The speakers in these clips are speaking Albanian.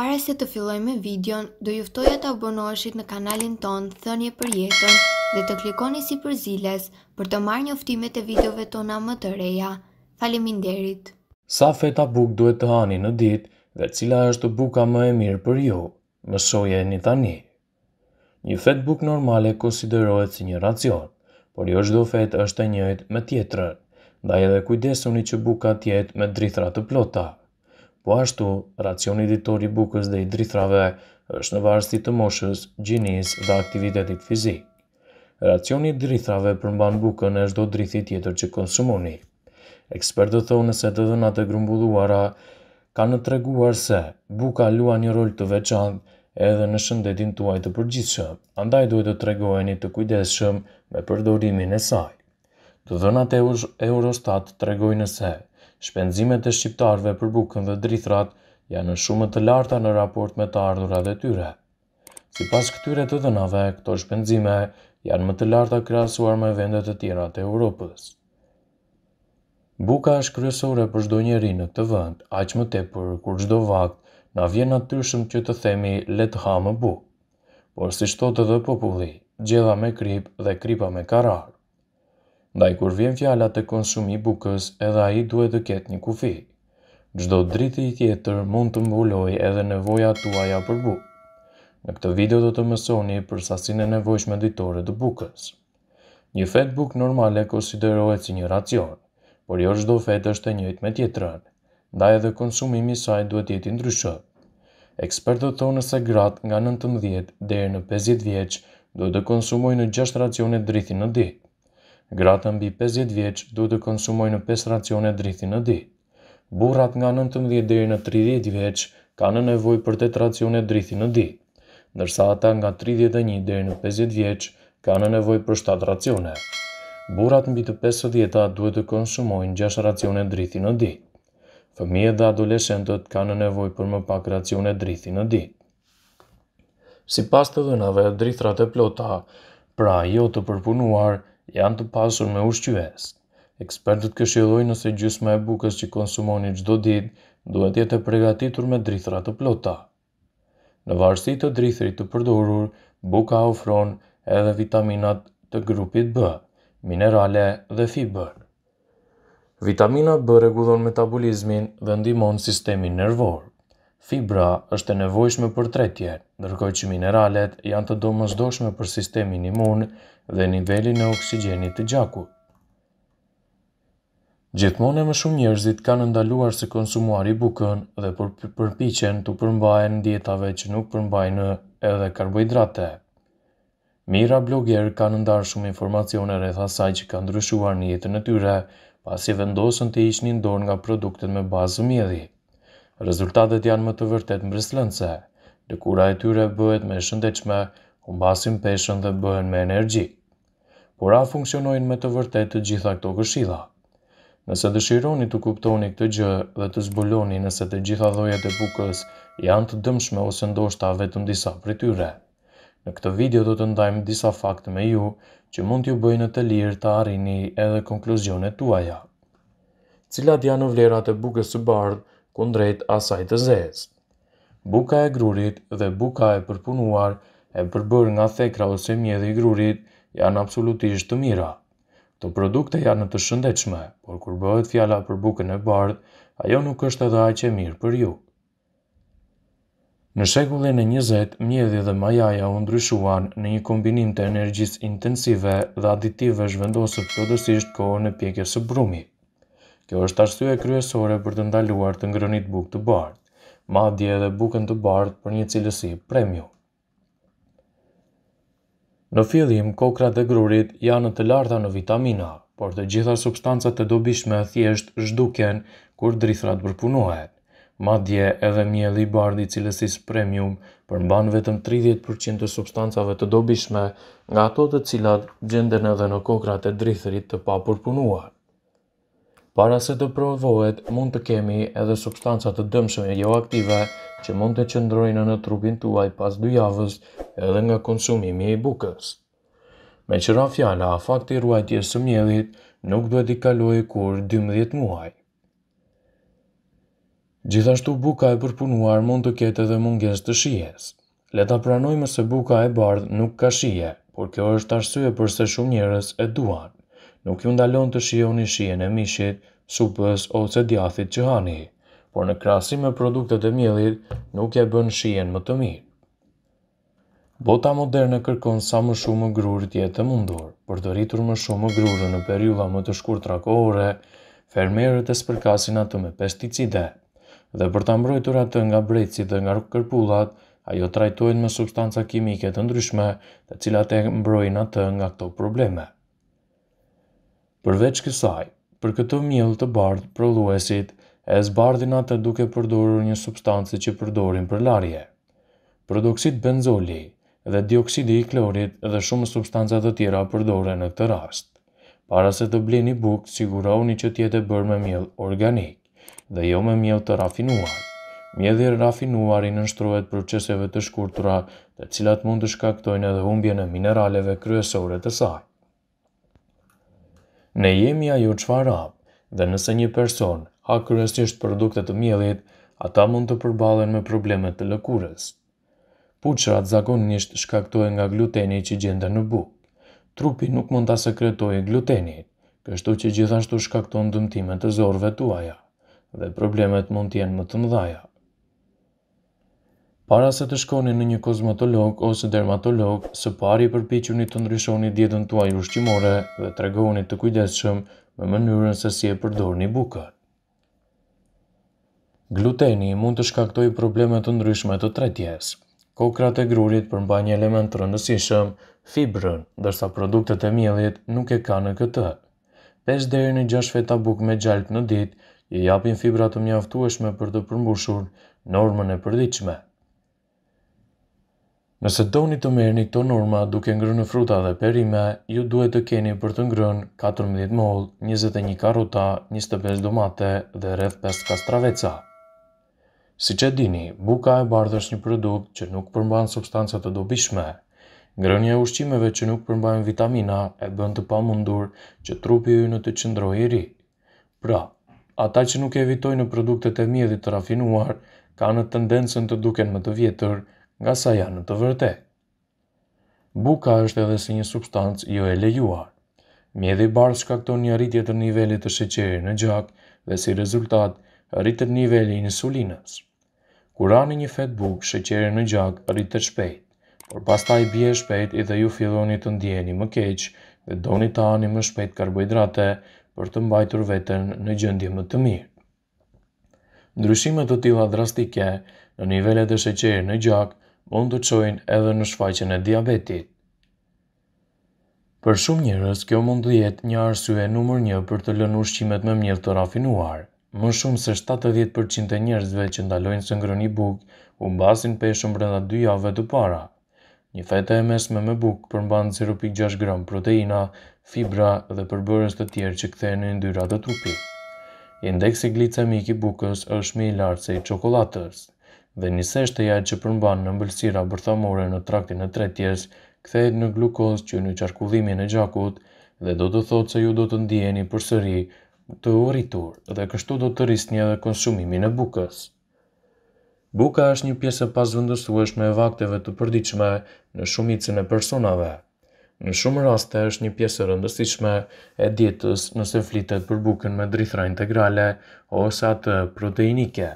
Para se të filloj me videon, do juftoja të abonoheshit në kanalin ton Thënje për jetën dhe të klikoni si për ziles për të marrë njoftimet e videove tona më të reja. Faleminderit! Sa feta buk duhet të hani në dit dhe cila është buka më e mirë për ju? e një tani. Një fet buk normale konsiderohet si një racion, por jo shdo fet është e njëjt me tjetërën, da edhe kujdesuni që buka tjetë me drithra të plotat po ashtu racioni ditor i bukës dhe i drithrave është në varsti të moshës, gjinis dhe aktivitetit fizik. Racioni drithrave përmban bukën e shdo drithi tjetër që konsumoni. Ekspertët thonë nëse të dhënat e grumbulluara kanë në treguar se buka lua një rol të veçantë edhe në shëndetin tuaj të përgjithshëm, andaj duhet të tregoheni të kujdesshëm me përdorimin e saj. Të dhënat e Eurostat tregojnë se Shpenzimet e shqiptarve për bukën dhe drithrat janë në shumë të larta në raport me të ardhura dhe tyre. Si pas këtyre të dënave, këto shpenzime janë më të larta krasuar me vendet e tjera të Europës. Buka është kryesore për shdo njeri në të vënd, aqë më tepër, kur shdo vakt, na vjen natyrshëm që të themi letë ha më bukë, por si shtotë dhe populli, gjela me krip dhe kripa me kararë ndaj kur vjen fjala të konsumi bukës edhe aji duhet të ketë një kufi. Gjdo driti i tjetër mund të mbuloj edhe nevoja tuaja për bukë. Në këtë video do të mësoni për sasin e nevojshme ditore të bukës. Një fet bukë normale konsiderohet si një racion, por jo gjdo fet është e njëjt me tjetërën, ndaj edhe konsumimi saj duhet jetë i ndryshë. Ekspertët thonë se gratë nga 19 dhe në 50 vjeqë duhet të konsumoj në 6 racionet në ditë. Gratë mbi 50 vjeç duhet të konsumojnë në 5 racione drithi në ditë. Burrat nga 19 deri në 30 vjeç kanë nevojë për 8 racione drithi në ditë, ndërsa ata nga 31 deri në 50 vjeç kanë nevojë për 7 racione. Burrat mbi të 50 vjeta duhet të konsumojnë 6 racione drithi në ditë. Fëmijët dhe adoleshentët kanë nevojë për më pak racione drithi në ditë. Si pas të dhënave, drithrat e plota, pra jo të përpunuar, janë të pasur me ushqyes. Ekspertët këshilojnë nëse gjysma e bukës që konsumoni gjdo dit, duhet jetë e pregatitur me drithra të plota. Në varsit të drithrit të përdorur, buka ofron edhe vitaminat të grupit B, minerale dhe fiber. Vitamina B regudhon metabolizmin dhe ndimon sistemin nervor. Fibra është e nevojshme për tretje, nërkoj që mineralet janë të domësdoshme për sistemin imun dhe nivelin e oksigenit të gjakut. Gjithmonë e më shumë njerëzit kanë ndaluar se konsumuar i bukën dhe përpichen të përmbajnë dietave që nuk përmbajnë edhe karbohidrate. Mira bloger kanë ndarë shumë informacione rreth asaj që kanë ndryshuar një jetën e tyre, pasi vendosën të ishë një ndonë nga produktet me bazë mjedhi rezultatet janë më të vërtet mbreslënse, dhe kura e tyre bëhet me shëndechme, humbasin peshën dhe bëhen me energji. Por a funksionojnë me të vërtet të gjitha këto këshilla? Nëse dëshironi të kuptoni këtë gjë dhe të zbuloni nëse të gjitha dhojet e bukës janë të dëmshme ose ndoshta vetëm disa për tyre. Në këtë video do të ndajmë disa fakte me ju që mund t'ju bëjnë të lirë të arrini edhe konkluzionet tuaja. Cilat janë vlerat e bukës së bardhë kundrejt asaj të zezë. Buka e grurit dhe buka e përpunuar e përbër nga thekra ose mjedhi i grurit janë absolutisht të mira. Të produkte janë të shëndechme, por kur bëhet fjala për bukën e bardhë, ajo nuk është edhe e mirë për ju. Në shekullin e 20, mjedhi dhe majaja u ndryshuan në një kombinim të energjisë intensive dhe aditive zhvendosët plotësisht kohën e pjekjes së brumit. Kjo është arsye kryesore për të ndaluar të ngrënit bukë të bardhë, madje edhe bukën të bardhë për një cilësi premium. Në fillim, kokrat e grurit janë të larta në vitamina, por të gjitha substancat të dobishme thjesht zhduken kur drithrat përpunohet. Ma dje edhe mjeli bardi cilësis premium përmban vetëm 30% të substancave të dobishme nga ato të cilat gjenden edhe në kokrat e drithrit të pa përpunuar. Para se të provohet, mund të kemi edhe substancat të dëmshme jo aktive që mund të qëndrojnë në trupin tuaj pas dy javës edhe nga konsumimi i bukës. Me qëra fjala, fakti ruajtje së mjelit nuk duhet i kaloi kur 12 muaj. Gjithashtu buka e përpunuar mund të ketë edhe munges të shijes. Leta pranojmë se buka e bardh nuk ka shije, por kjo është arsye përse shumë njërës e duan nuk ju ndalon të shioni shien e mishit, supës ose djathit që hani, por në krasi me produktet e mjellit, nuk e bën shien më të mirë. Bota moderne kërkon sa më shumë grurë tjetë të mundur, për të rritur më shumë grurë në periula më të shkur trakore, fermerët e spërkasin atë me pesticide, dhe për të mbrojtur atë nga brejtësit dhe nga kërpullat, ajo trajtojnë me substanca kimike të ndryshme të cilat e mbrojnë atë nga këto probleme. Përveç kësaj, për këto mjell të bardh prodhuesit, e zbardhin atë duke përdorur një substancë që përdorin për larje. Prodoksit benzoli dhe dioksidi i klorit dhe shumë substancat të tjera përdore në këtë rast. Para se të blini bukë, siguroni që tjetë e bërë me mjell organik dhe jo me mjell të rafinuar. Mjedhi rafinuar i nështrohet proceseve të shkurtura të cilat mund të shkaktojnë edhe humbje në mineraleve kryesore të saj ne jemi ajo që farab, dhe nëse një person ha kërësisht produktet të mjelit, ata mund të përbalen me problemet të lëkurës. Puqrat zakonisht shkaktoj nga gluteni që gjenda në bukë. Trupi nuk mund të sekretoj gluteni, kështu që gjithashtu shkakton dëmtimet të zorve tuaja, dhe problemet mund tjenë më të mdhaja. Para se të shkoni në një kozmatolog ose dermatolog, së pari përpiquni të ndryshoni djetën të ushqimore shqimore dhe të të kujdeshëm me mënyrën se si e përdor një Gluteni mund të shkaktoj problemet të ndryshme të tretjes. Kokrat e grurit përmba një element të rëndësishëm, fibrën, dërsa produktet e mjellit nuk e ka në këtë. 5 deri në 6 feta buk me gjalt në dit, i japin fibrat të mjaftueshme për të përmbushur normën e përdiqme. Nëse doni të merrni këto norma duke ngrënë fruta dhe perime, ju duhet të keni për të ngrënë 14 mol, 21 karrota, 25 domate dhe rreth 5 kastraveca. Si që dini, buka e bardhë është një produkt që nuk përmban substancët të dobishme. Ngrënje e ushqimeve që nuk përmbajnë vitamina e bën të pamundur që trupi ju në të qëndroj i ri. Pra, ata që nuk evitojnë produktet e mjedit të rafinuar, kanë tendencën të duken më të vjetër, nga sa janë në të vërte. Buka është edhe si një substancë jo e lejuar. Mjedhi bardh shkakton një rritje të nivelit të sheqerit në gjak dhe si rezultat rritet niveli i insulinës. Kur ani një fet bukë, sheqeri në gjak rritet shpejt, por pastaj bie shpejt edhe ju filloni të ndjeni më keq dhe doni të hani më shpejt karbohidrate për të mbajtur veten në gjendje më të mirë. Ndryshimet të tilla drastike në nivelet e sheqerit në gjak mund të qojnë edhe në shfaqen e diabetit. Për shumë njërës, kjo mund të jetë një arsye numër një për të lënë ushqimet me mjërë të rafinuar. Më shumë se 70% e njërzve që ndalojnë së ngroni buk, u basin peshëm brenda 2 javëve të para. Një fete e mesme me buk përmban 0.6 gram proteina, fibra dhe përbërës të tjerë që këthejnë në ndyrat të trupit. Indeksi glicemik i bukës është më i lartë se i çokoladës dhe nisështeja që përmban në mbëlsira bërthamore në traktin e tretjes, kthejt në glukoz që në qarkullimin e gjakut dhe do të thotë se ju do të ndjeni për sëri të uritur dhe kështu do të rrisni dhe konsumimin e bukës. Buka është një pjesë pasvendësueshme e vakteve të përdiqme në shumicën e personave. Në shumë raste është një pjesë rëndësishme e dietës nëse flitet për bukën me drithra integrale ose atë proteinike.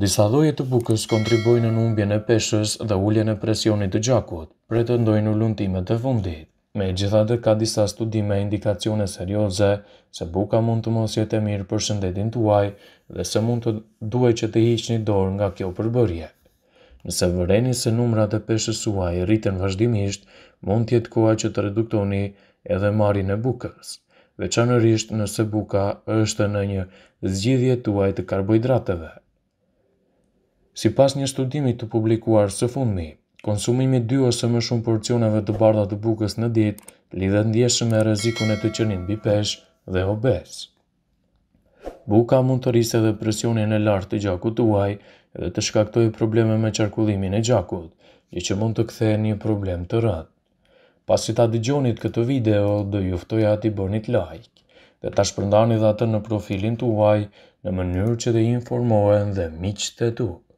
Disa lloje të bukës kontribuojnë në humbjen e peshës dhe uljen e presionit të gjakut, pretendojnë luntimet të fundit. Me gjitha dhe ka disa studime e indikacione serioze se buka mund të mos jetë e mirë për shëndetin tuaj dhe se mund të duhet që të hiqni dorë nga kjo përbërje. Nëse vëreni se numrat e peshës suaj rriten vazhdimisht, mund tjetë koha që të reduktoni edhe marin e bukës, veçanërisht nëse buka është në një zgjidhje tuaj të karbohidrateve. Si pas një studimi të publikuar së fundmi, konsumimi dy ose më shumë porcioneve të bardha të bukës në dit, lidhe në me me rezikune të qënin bipesh dhe obes. Buka mund të rrisë edhe presionin e lartë të gjakut të uaj edhe të shkaktoj probleme me qarkullimin e gjakut, një që mund të kthe një problem të rëndë. Pas që ta dëgjonit këtë video, dhe juftoj ati bënit like dhe ta shpërndani dhe atë në profilin të uaj në mënyrë që dhe informohen dhe miqë të tukë.